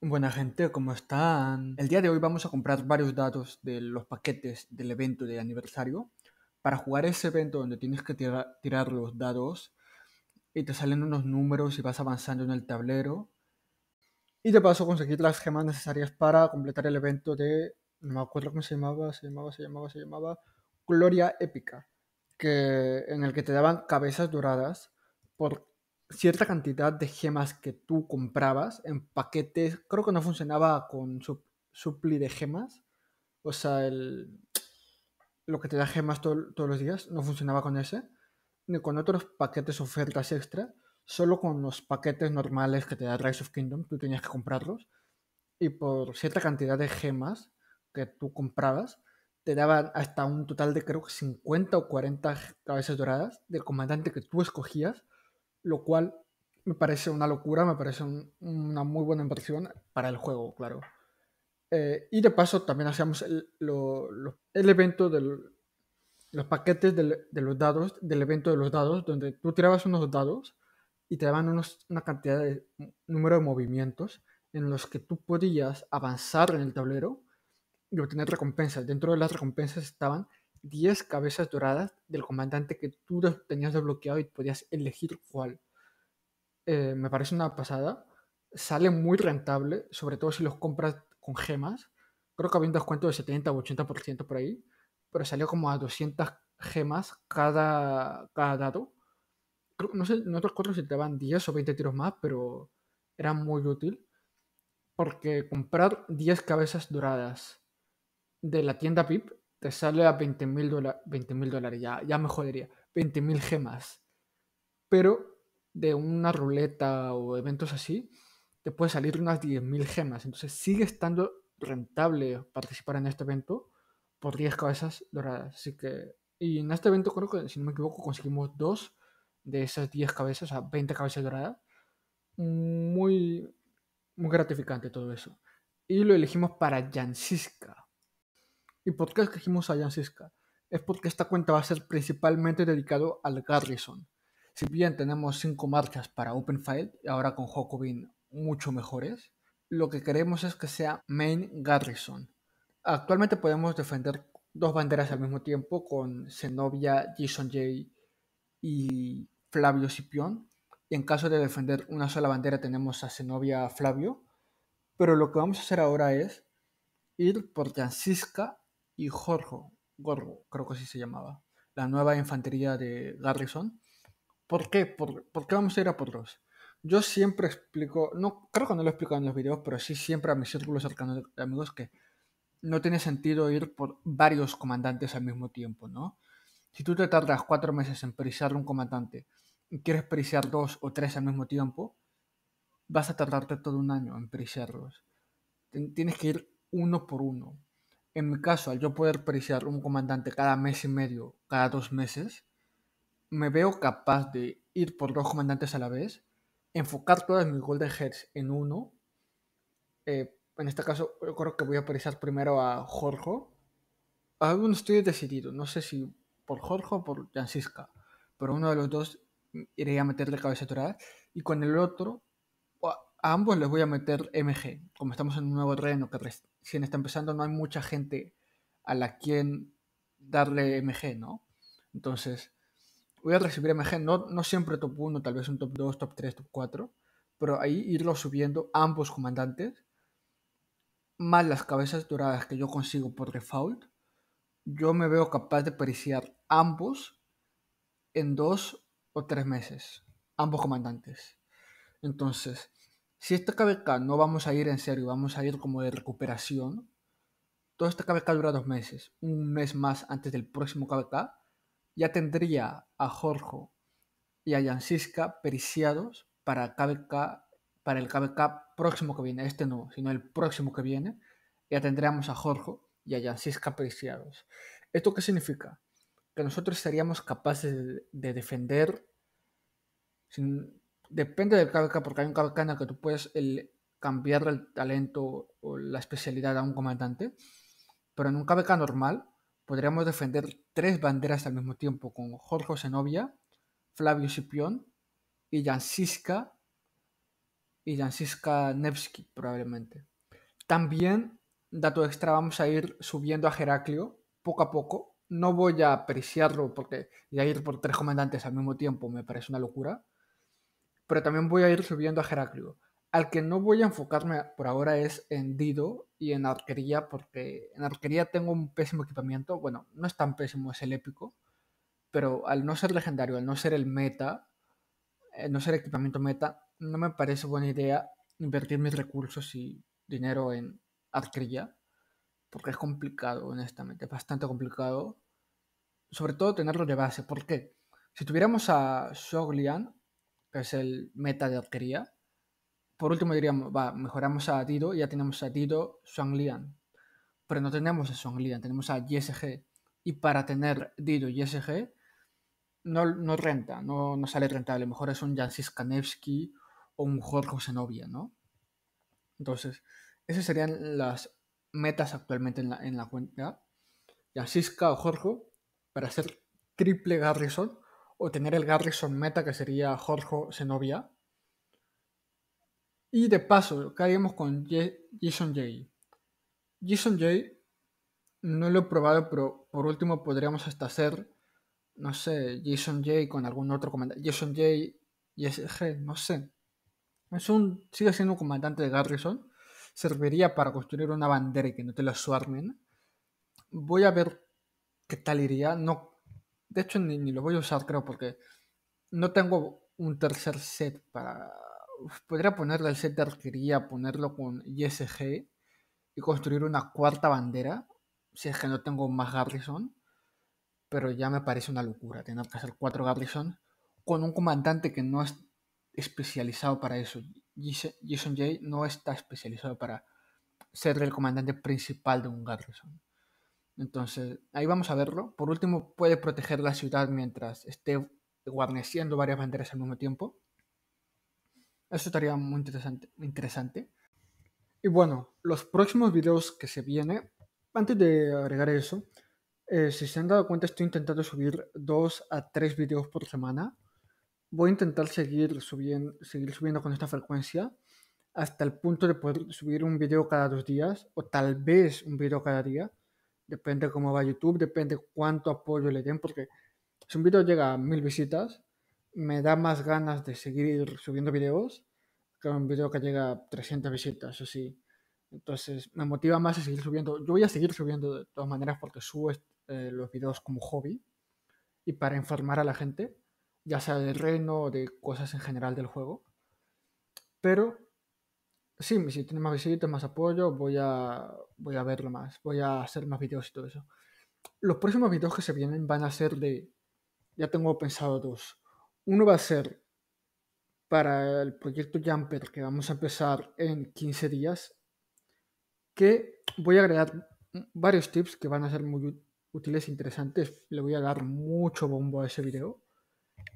Buena gente, ¿cómo están? El día de hoy vamos a comprar varios datos de los paquetes del evento de aniversario. Para jugar ese evento donde tienes que tirar los dados y te salen unos números y vas avanzando en el tablero. Y de paso conseguir las gemas necesarias para completar el evento de... No me acuerdo cómo se llamaba, se llamaba, se llamaba, se llamaba... Gloria Épica, que, en el que te daban cabezas doradas por cierta cantidad de gemas que tú comprabas en paquetes, creo que no funcionaba con su, supli de gemas, o sea, lo que te da gemas todos los días, no funcionaba con ese, ni con otros paquetes ofertas extra, solo con los paquetes normales que te da Rise of Kingdom, tú tenías que comprarlos, y por cierta cantidad de gemas que tú comprabas, te daban hasta un total de creo que 50 o 40 cabezas doradas del comandante que tú escogías lo cual me parece una locura, me parece una muy buena inversión para el juego, claro. Eh, y de paso también hacíamos el, el evento de los paquetes de los dados, del evento de los dados, donde tú tirabas unos dados y te daban unos, una cantidad de número de movimientos en los que tú podías avanzar en el tablero y obtener recompensas. Dentro de las recompensas estaban 10 cabezas doradas del comandante que tú tenías desbloqueado y podías elegir cuál. Eh, me parece una pasada. Sale muy rentable, sobre todo si los compras con gemas. Creo que había un descuento de 70 o 80% por ahí, pero salió como a 200 gemas cada, cada dado. no sé, en otros cuatro se te daban 10 o 20 tiros más, pero era muy útil. Porque comprar 10 cabezas doradas de la tienda PIP te sale a 20.000 mil dólares, ya, ya me jodería, 20.000 gemas. Pero de una ruleta o eventos así, te puede salir unas 10.000 gemas. Entonces sigue estando rentable participar en este evento por 10 cabezas doradas. Así que, y en este evento creo que, si no me equivoco, conseguimos dos de esas 10 cabezas, o sea, 20 cabezas doradas. Muy, muy gratificante todo eso. Y lo elegimos para Jansiska. ¿Y por qué elegimos a Jansiska? Es porque esta cuenta va a ser principalmente dedicado al Garrison. Si bien tenemos cinco marchas para Open OpenFile, ahora con Jacobin mucho mejores, lo que queremos es que sea main garrison. Actualmente podemos defender dos banderas al mismo tiempo con Zenobia, Jason J y Flavio Sipión. Y en caso de defender una sola bandera tenemos a Zenobia Flavio. Pero lo que vamos a hacer ahora es ir por Francisca y Jorge Gorgo, creo que así se llamaba, la nueva infantería de Garrison. ¿Por qué? ¿Por, qué vamos a ir a por dos? Yo siempre explico, no, creo que no lo he explicado en los videos, pero sí siempre a mis círculos cercanos de amigos que no tiene sentido ir por varios comandantes al mismo tiempo, ¿no? Si tú te tardas cuatro meses en periciar un comandante y quieres periciar dos o tres al mismo tiempo, vas a tardarte todo un año en periciarlos. Tienes que ir uno por uno. En mi caso, al yo poder periciar un comandante cada mes y medio, cada dos meses, me veo capaz de ir por dos comandantes a la vez, enfocar todas mis Golden Heads en uno. Eh, en este caso, yo creo que voy a apreciar primero a Jorge. Aún estoy decidido, no sé si por Jorge o por Francisca, pero uno de los dos iré a meterle cabeza atrás y con el otro a ambos les voy a meter MG. Como estamos en un nuevo reino que recién está empezando, no hay mucha gente a la quien darle MG, ¿no? Entonces, voy a recibir MG, no, siempre top 1, tal vez un top 2, top 3, top 4, pero ahí irlo subiendo ambos comandantes, más las cabezas doradas que yo consigo por default, yo me veo capaz de periciar ambos en dos o tres meses, ambos comandantes. Entonces, si esta KBK no vamos a ir en serio, vamos a ir como de recuperación, toda esta KBK dura dos meses, un mes más antes del próximo KBK, ya tendría a Jorge y a Yansiska periciados para el KBK, para el próximo que viene, este no, sino el próximo que viene, ya tendríamos a Jorge y a Yansiska periciados. ¿Esto qué significa? Que nosotros seríamos capaces de, defender, depende del KBK, porque hay un KBK en el que tú puedes cambiar el talento o la especialidad a un comandante, pero en un KBK normal, podríamos defender tres banderas al mismo tiempo con Jorge Zenobia, Flavio Scipión y Jansiska y Nevsky probablemente. También, dato extra, vamos a ir subiendo a Heraclio poco a poco. No voy a apreciarlo porque ya ir por tres comandantes al mismo tiempo me parece una locura. Pero también voy a ir subiendo a Heraclio al que no voy a enfocarme por ahora es en Dido y en arquería, porque en arquería tengo un pésimo equipamiento. Bueno, no es tan pésimo, es el épico. Pero al no ser legendario, al no ser el meta, al eh, no ser equipamiento meta, no me parece buena idea invertir mis recursos y dinero en arquería. Porque es complicado, honestamente, bastante complicado. Sobre todo tenerlo de base. porque Si tuviéramos a Shoglian, que es el meta de arquería, por último diríamos, mejoramos a Dido y ya tenemos a Dido Swan Pero no tenemos a Swan tenemos a YSG. Y para tener Dido y YSG, no, no renta, no, no, sale rentable. Mejor es un Jansis Kanevsky o un Jorge Zenobia, ¿no? Entonces, esas serían las metas actualmente en la, en la cuenta. o Jorge para hacer triple Garrison o tener el Garrison meta que sería Jorge Zenobia y de paso, ¿qué haríamos con Jason J? Jason J no lo he probado, pero por último podríamos hasta hacer, no sé, Jason J con algún otro comandante. Jason J, YSG, no sé. Es un, sigue siendo un comandante de Garrison. Serviría para construir una bandera y que no te la suarmen. Voy a ver qué tal iría. No, de hecho, ni, ni lo voy a usar, creo, porque no tengo un tercer set para podría ponerle el de arquería ponerlo con ISG y construir una cuarta bandera, si es que no tengo más Garrison, pero ya me parece una locura tener que hacer cuatro Garrison con un comandante que no es especializado para eso. Jason Jay no está especializado para ser el comandante principal de un Garrison. Entonces, ahí vamos a verlo. Por último, puede proteger la ciudad mientras esté guarneciendo varias banderas al mismo tiempo. Eso estaría muy interesante, interesante. Y bueno, los próximos videos que se vienen, antes de agregar eso, eh, si se han dado cuenta estoy intentando subir dos a tres videos por semana. Voy a intentar seguir, subiendo, seguir subiendo con esta frecuencia hasta el punto de poder subir un video cada dos días o tal vez un video cada día. Depende cómo va YouTube, depende cuánto apoyo le den, porque si un video llega a mil visitas, me da más ganas de seguir subiendo videos que un video que llega a 300 visitas, así. Entonces me motiva más a seguir subiendo. Yo voy a seguir subiendo de todas maneras porque subo eh, los videos como hobby y para informar a la gente, ya sea del reino o de cosas en general del juego. Pero sí, si tiene más visitas, más apoyo, voy a, voy a verlo más, voy a hacer más videos y todo eso. Los próximos videos que se vienen van a ser de... Ya tengo pensado dos. Uno va a ser para el proyecto Jumper que vamos a empezar en 15 días, que voy a agregar varios tips que van a ser muy útiles e interesantes. Le voy a dar mucho bombo a ese video.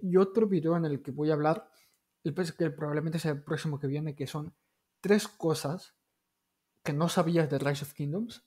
Y otro video en el que voy a hablar, el que probablemente sea el próximo que viene, que son tres cosas que no sabías de Rise of Kingdoms,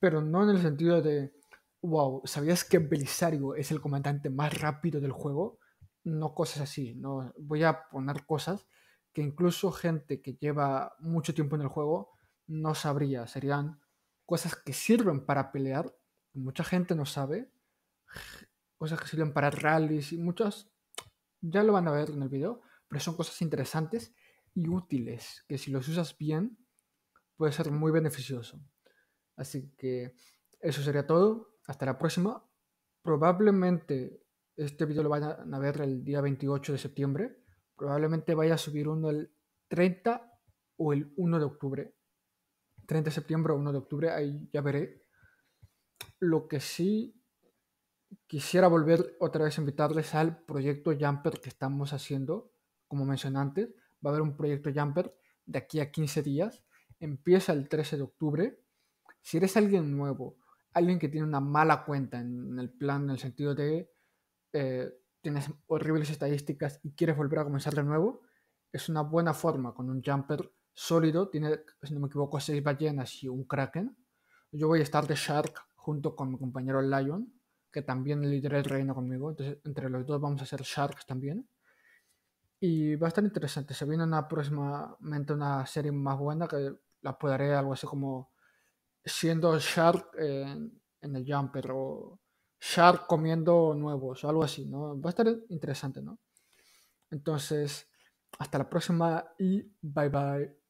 pero no en el sentido de, wow, ¿sabías que Belisario es el comandante más rápido del juego? no cosas así. No, voy a poner cosas que incluso gente que lleva mucho tiempo en el juego no sabría. Serían cosas que sirven para pelear, mucha gente no sabe, cosas que sirven para rallies y muchas, ya lo van a ver en el video, pero son cosas interesantes y útiles, que si los usas bien puede ser muy beneficioso. Así que eso sería todo. Hasta la próxima. Probablemente este video lo van a, ver el día 28 de septiembre. Probablemente vaya a subir uno el 30 o el 1 de octubre. 30 de septiembre o 1 de octubre, ahí ya veré. Lo que sí quisiera volver otra vez a invitarles al proyecto Jumper que estamos haciendo. Como mencioné antes, va a haber un proyecto Jumper de aquí a 15 días. Empieza el 13 de octubre. Si eres alguien nuevo, alguien que tiene una mala cuenta en el plan, en el sentido de eh, tienes horribles estadísticas y quieres volver a comenzar de nuevo, es una buena forma con un jumper sólido. Tiene, si no me equivoco, seis ballenas y un kraken. Yo voy a estar de shark junto con mi compañero Lion, que también lidera el reino conmigo. Entonces, entre los dos vamos a ser sharks también. Y va a estar interesante. Se viene una próximamente una serie más buena que la podré algo así como siendo shark en, en el jumper o Shark comiendo nuevos o algo así, ¿no? Va a estar interesante, ¿no? Entonces, hasta la próxima y bye bye.